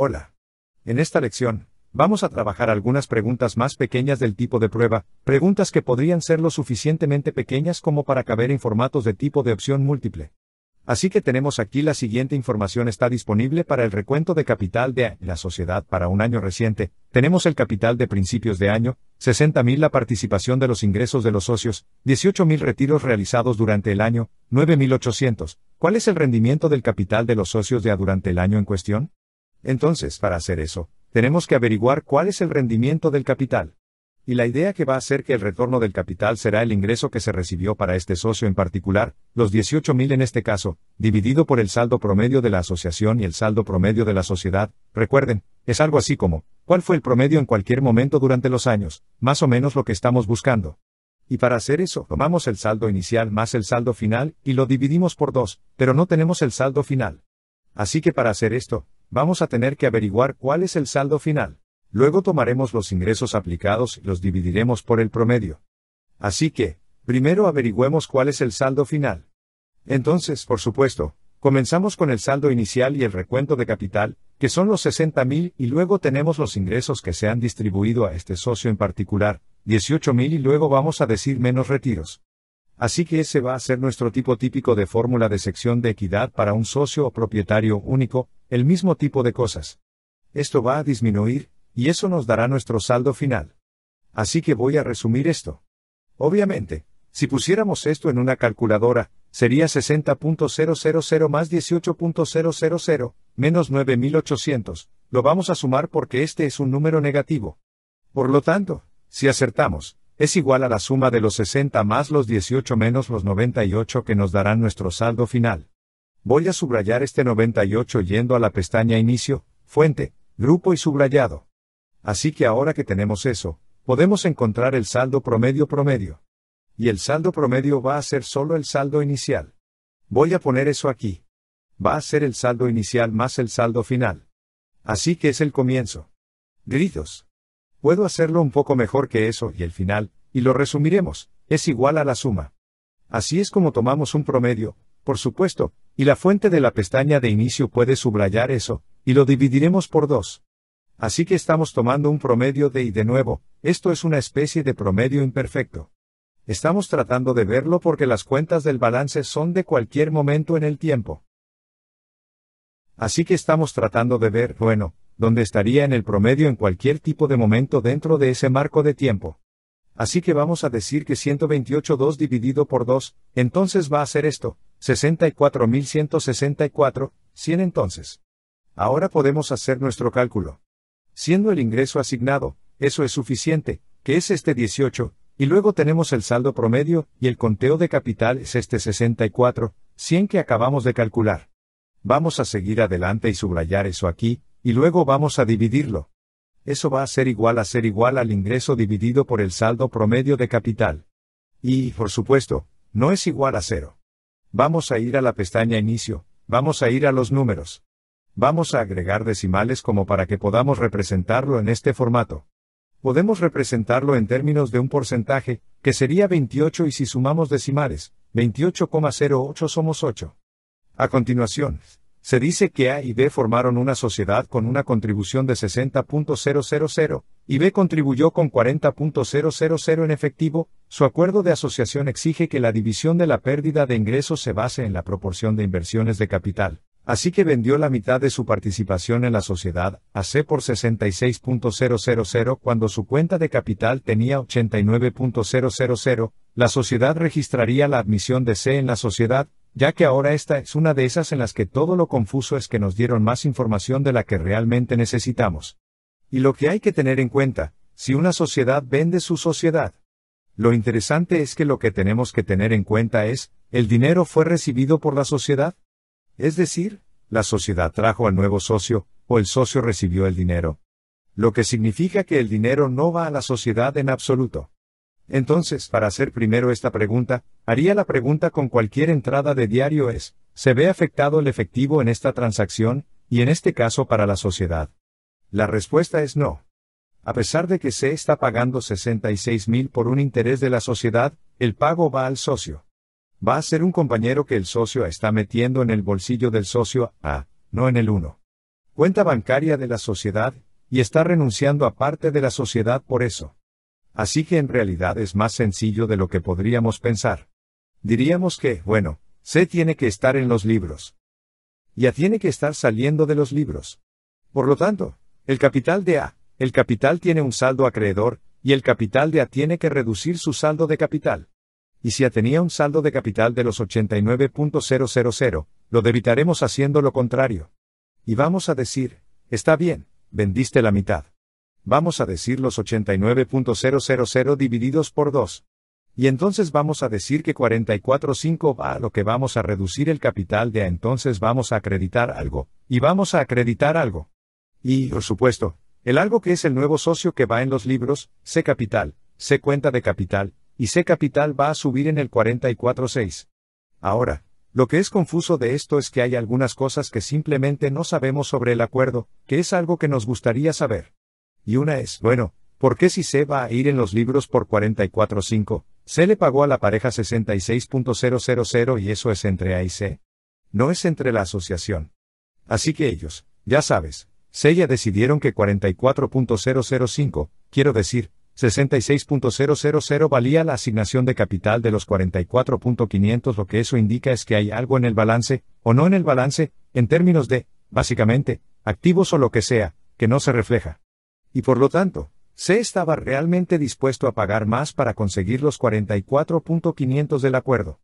Hola. En esta lección, vamos a trabajar algunas preguntas más pequeñas del tipo de prueba, preguntas que podrían ser lo suficientemente pequeñas como para caber en formatos de tipo de opción múltiple. Así que tenemos aquí la siguiente información está disponible para el recuento de capital de la sociedad para un año reciente. Tenemos el capital de principios de año, 60.000 la participación de los ingresos de los socios, 18.000 retiros realizados durante el año, 9.800. ¿Cuál es el rendimiento del capital de los socios de a durante el año en cuestión? Entonces, para hacer eso, tenemos que averiguar cuál es el rendimiento del capital. Y la idea que va a ser que el retorno del capital será el ingreso que se recibió para este socio en particular, los 18.000 en este caso, dividido por el saldo promedio de la asociación y el saldo promedio de la sociedad, recuerden, es algo así como, ¿cuál fue el promedio en cualquier momento durante los años? Más o menos lo que estamos buscando. Y para hacer eso, tomamos el saldo inicial más el saldo final, y lo dividimos por dos, pero no tenemos el saldo final. Así que para hacer esto, Vamos a tener que averiguar cuál es el saldo final. Luego tomaremos los ingresos aplicados y los dividiremos por el promedio. Así que, primero averigüemos cuál es el saldo final. Entonces, por supuesto, comenzamos con el saldo inicial y el recuento de capital, que son los 60.000 y luego tenemos los ingresos que se han distribuido a este socio en particular, 18.000 y luego vamos a decir menos retiros. Así que ese va a ser nuestro tipo típico de fórmula de sección de equidad para un socio o propietario único, el mismo tipo de cosas. Esto va a disminuir, y eso nos dará nuestro saldo final. Así que voy a resumir esto. Obviamente, si pusiéramos esto en una calculadora, sería 60.000 más 18.000, menos 9.800, lo vamos a sumar porque este es un número negativo. Por lo tanto, si acertamos, es igual a la suma de los 60 más los 18 menos los 98 que nos darán nuestro saldo final. Voy a subrayar este 98 yendo a la pestaña Inicio, Fuente, Grupo y Subrayado. Así que ahora que tenemos eso, podemos encontrar el saldo promedio promedio. Y el saldo promedio va a ser solo el saldo inicial. Voy a poner eso aquí. Va a ser el saldo inicial más el saldo final. Así que es el comienzo. Gritos. Puedo hacerlo un poco mejor que eso y el final, y lo resumiremos, es igual a la suma. Así es como tomamos un promedio, por supuesto, y la fuente de la pestaña de inicio puede subrayar eso, y lo dividiremos por 2. Así que estamos tomando un promedio de y de nuevo, esto es una especie de promedio imperfecto. Estamos tratando de verlo porque las cuentas del balance son de cualquier momento en el tiempo. Así que estamos tratando de ver, bueno, dónde estaría en el promedio en cualquier tipo de momento dentro de ese marco de tiempo. Así que vamos a decir que 2 dividido por 2, entonces va a ser esto, 64.164, 100 entonces. Ahora podemos hacer nuestro cálculo. Siendo el ingreso asignado, eso es suficiente, que es este 18, y luego tenemos el saldo promedio, y el conteo de capital es este 64, 100 que acabamos de calcular. Vamos a seguir adelante y subrayar eso aquí, y luego vamos a dividirlo. Eso va a ser igual a ser igual al ingreso dividido por el saldo promedio de capital. Y, por supuesto, no es igual a cero. Vamos a ir a la pestaña Inicio, vamos a ir a los números. Vamos a agregar decimales como para que podamos representarlo en este formato. Podemos representarlo en términos de un porcentaje, que sería 28 y si sumamos decimales, 28,08 somos 8. A continuación, se dice que A y B formaron una sociedad con una contribución de 60.000, IB contribuyó con 40.000 en efectivo, su acuerdo de asociación exige que la división de la pérdida de ingresos se base en la proporción de inversiones de capital, así que vendió la mitad de su participación en la sociedad, a C por 66.000 cuando su cuenta de capital tenía 89.000, la sociedad registraría la admisión de C en la sociedad, ya que ahora esta es una de esas en las que todo lo confuso es que nos dieron más información de la que realmente necesitamos. Y lo que hay que tener en cuenta, si una sociedad vende su sociedad. Lo interesante es que lo que tenemos que tener en cuenta es, ¿el dinero fue recibido por la sociedad? Es decir, la sociedad trajo al nuevo socio, o el socio recibió el dinero. Lo que significa que el dinero no va a la sociedad en absoluto. Entonces, para hacer primero esta pregunta, haría la pregunta con cualquier entrada de diario es, ¿se ve afectado el efectivo en esta transacción, y en este caso para la sociedad? La respuesta es no. A pesar de que se está pagando 66 mil por un interés de la sociedad, el pago va al socio. Va a ser un compañero que el socio está metiendo en el bolsillo del socio A, ah, no en el 1. Cuenta bancaria de la sociedad, y está renunciando a parte de la sociedad por eso. Así que en realidad es más sencillo de lo que podríamos pensar. Diríamos que, bueno, C tiene que estar en los libros. Ya tiene que estar saliendo de los libros. Por lo tanto, el capital de A. El capital tiene un saldo acreedor, y el capital de A tiene que reducir su saldo de capital. Y si A tenía un saldo de capital de los 89.000, lo debitaremos haciendo lo contrario. Y vamos a decir, está bien, vendiste la mitad. Vamos a decir los 89.000 divididos por 2. Y entonces vamos a decir que 44.5 va a lo que vamos a reducir el capital de A, entonces vamos a acreditar algo, y vamos a acreditar algo. Y, por supuesto, el algo que es el nuevo socio que va en los libros, C Capital, C Cuenta de Capital, y C Capital va a subir en el 44.6. Ahora, lo que es confuso de esto es que hay algunas cosas que simplemente no sabemos sobre el acuerdo, que es algo que nos gustaría saber. Y una es, bueno, ¿por qué si C va a ir en los libros por 44.5, C le pagó a la pareja 66.000 y eso es entre A y C? No es entre la asociación. Así que ellos, ya sabes, ya decidieron que 44.005, quiero decir, 66.000 valía la asignación de capital de los 44.500, lo que eso indica es que hay algo en el balance, o no en el balance, en términos de, básicamente, activos o lo que sea, que no se refleja. Y por lo tanto, se estaba realmente dispuesto a pagar más para conseguir los 44.500 del acuerdo.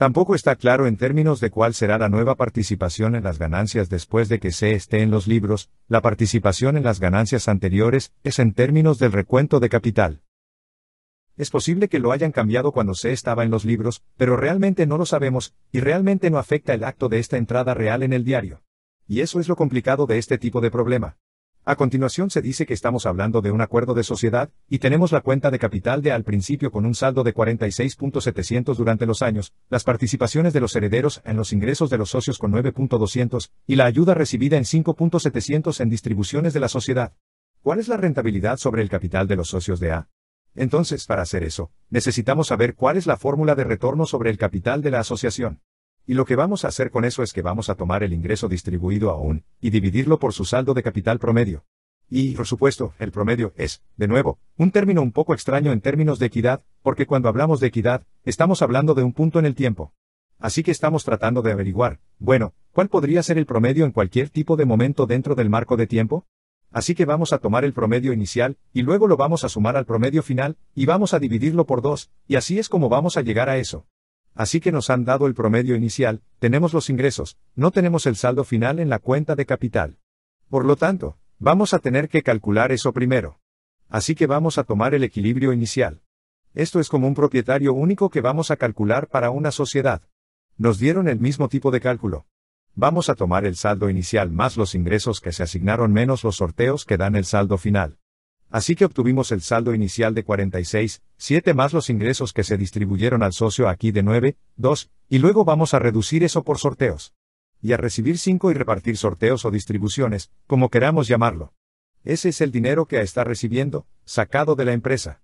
Tampoco está claro en términos de cuál será la nueva participación en las ganancias después de que se esté en los libros, la participación en las ganancias anteriores es en términos del recuento de capital. Es posible que lo hayan cambiado cuando se estaba en los libros, pero realmente no lo sabemos, y realmente no afecta el acto de esta entrada real en el diario. Y eso es lo complicado de este tipo de problema. A continuación se dice que estamos hablando de un acuerdo de sociedad, y tenemos la cuenta de capital de al principio con un saldo de 46.700 durante los años, las participaciones de los herederos en los ingresos de los socios con 9.200, y la ayuda recibida en 5.700 en distribuciones de la sociedad. ¿Cuál es la rentabilidad sobre el capital de los socios de A? Entonces, para hacer eso, necesitamos saber cuál es la fórmula de retorno sobre el capital de la asociación y lo que vamos a hacer con eso es que vamos a tomar el ingreso distribuido aún, y dividirlo por su saldo de capital promedio. Y, por supuesto, el promedio es, de nuevo, un término un poco extraño en términos de equidad, porque cuando hablamos de equidad, estamos hablando de un punto en el tiempo. Así que estamos tratando de averiguar, bueno, ¿cuál podría ser el promedio en cualquier tipo de momento dentro del marco de tiempo? Así que vamos a tomar el promedio inicial, y luego lo vamos a sumar al promedio final, y vamos a dividirlo por dos, y así es como vamos a llegar a eso así que nos han dado el promedio inicial, tenemos los ingresos, no tenemos el saldo final en la cuenta de capital. Por lo tanto, vamos a tener que calcular eso primero. Así que vamos a tomar el equilibrio inicial. Esto es como un propietario único que vamos a calcular para una sociedad. Nos dieron el mismo tipo de cálculo. Vamos a tomar el saldo inicial más los ingresos que se asignaron menos los sorteos que dan el saldo final. Así que obtuvimos el saldo inicial de 46, 7 más los ingresos que se distribuyeron al socio aquí de 9, 2, y luego vamos a reducir eso por sorteos. Y a recibir 5 y repartir sorteos o distribuciones, como queramos llamarlo. Ese es el dinero que está recibiendo, sacado de la empresa.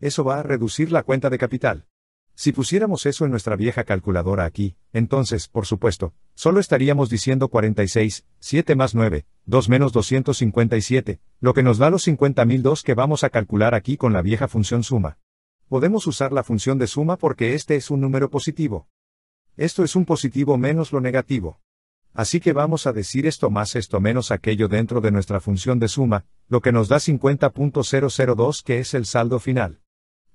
Eso va a reducir la cuenta de capital. Si pusiéramos eso en nuestra vieja calculadora aquí, entonces, por supuesto, solo estaríamos diciendo 46, 7 más 9, 2 menos 257, lo que nos da los 50.002 que vamos a calcular aquí con la vieja función suma. Podemos usar la función de suma porque este es un número positivo. Esto es un positivo menos lo negativo. Así que vamos a decir esto más esto menos aquello dentro de nuestra función de suma, lo que nos da 50.002 que es el saldo final.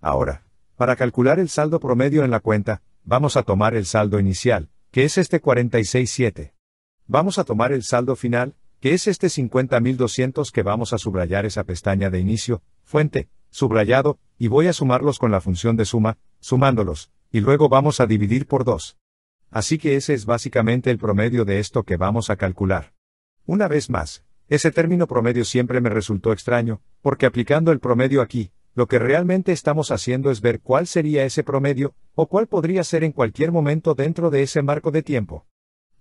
Ahora, para calcular el saldo promedio en la cuenta, vamos a tomar el saldo inicial, que es este 46.7. Vamos a tomar el saldo final, que es este 50.200 que vamos a subrayar esa pestaña de inicio, fuente, subrayado, y voy a sumarlos con la función de suma, sumándolos, y luego vamos a dividir por 2. Así que ese es básicamente el promedio de esto que vamos a calcular. Una vez más, ese término promedio siempre me resultó extraño, porque aplicando el promedio aquí, lo que realmente estamos haciendo es ver cuál sería ese promedio, o cuál podría ser en cualquier momento dentro de ese marco de tiempo.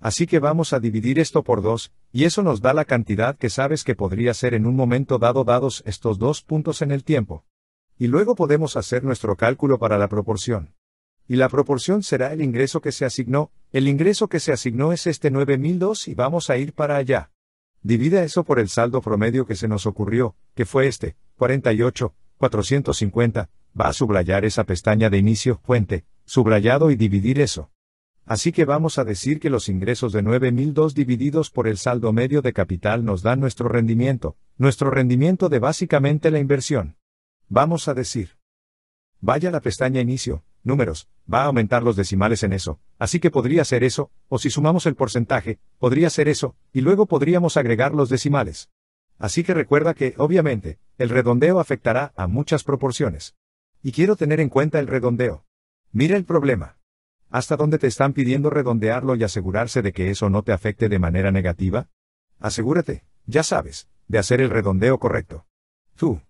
Así que vamos a dividir esto por dos, y eso nos da la cantidad que sabes que podría ser en un momento dado dados estos dos puntos en el tiempo. Y luego podemos hacer nuestro cálculo para la proporción. Y la proporción será el ingreso que se asignó, el ingreso que se asignó es este 9002 y vamos a ir para allá. Divida eso por el saldo promedio que se nos ocurrió, que fue este, 48, 450, va a subrayar esa pestaña de inicio, fuente, subrayado y dividir eso. Así que vamos a decir que los ingresos de 9002 divididos por el saldo medio de capital nos dan nuestro rendimiento, nuestro rendimiento de básicamente la inversión. Vamos a decir. Vaya la pestaña inicio, números, va a aumentar los decimales en eso, así que podría ser eso, o si sumamos el porcentaje, podría ser eso, y luego podríamos agregar los decimales. Así que recuerda que, obviamente, el redondeo afectará a muchas proporciones. Y quiero tener en cuenta el redondeo. Mira el problema. ¿Hasta dónde te están pidiendo redondearlo y asegurarse de que eso no te afecte de manera negativa? Asegúrate, ya sabes, de hacer el redondeo correcto. Tú,